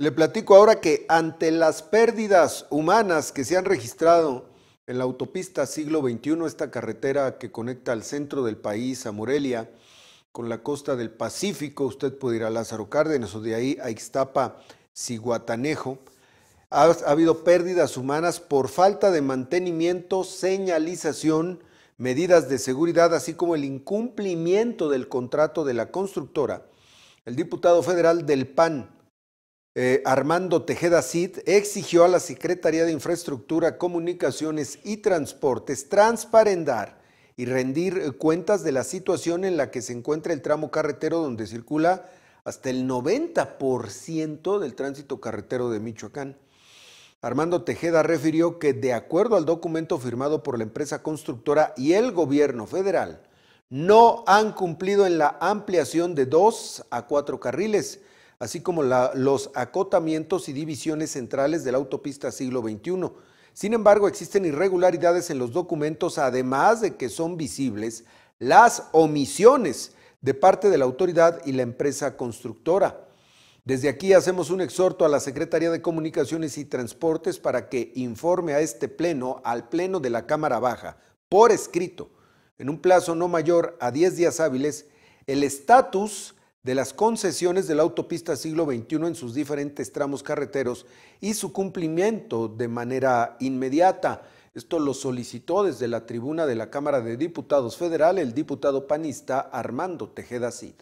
Le platico ahora que ante las pérdidas humanas que se han registrado en la autopista siglo XXI, esta carretera que conecta al centro del país, a Morelia, con la costa del Pacífico, usted puede ir a Lázaro Cárdenas o de ahí a Ixtapa, Ciguatanejo, ha, ha habido pérdidas humanas por falta de mantenimiento, señalización, medidas de seguridad, así como el incumplimiento del contrato de la constructora. El diputado federal del PAN, eh, Armando Tejeda Cid exigió a la Secretaría de Infraestructura, Comunicaciones y Transportes transparentar y rendir eh, cuentas de la situación en la que se encuentra el tramo carretero donde circula hasta el 90% del tránsito carretero de Michoacán. Armando Tejeda refirió que de acuerdo al documento firmado por la empresa constructora y el gobierno federal, no han cumplido en la ampliación de dos a cuatro carriles, así como los acotamientos y divisiones centrales de la autopista siglo XXI. Sin embargo, existen irregularidades en los documentos, además de que son visibles las omisiones de parte de la autoridad y la empresa constructora. Desde aquí hacemos un exhorto a la Secretaría de Comunicaciones y Transportes para que informe a este pleno, al pleno de la Cámara Baja, por escrito, en un plazo no mayor a 10 días hábiles, el estatus de las concesiones de la autopista siglo XXI en sus diferentes tramos carreteros y su cumplimiento de manera inmediata. Esto lo solicitó desde la tribuna de la Cámara de Diputados Federal el diputado panista Armando Tejeda Cid.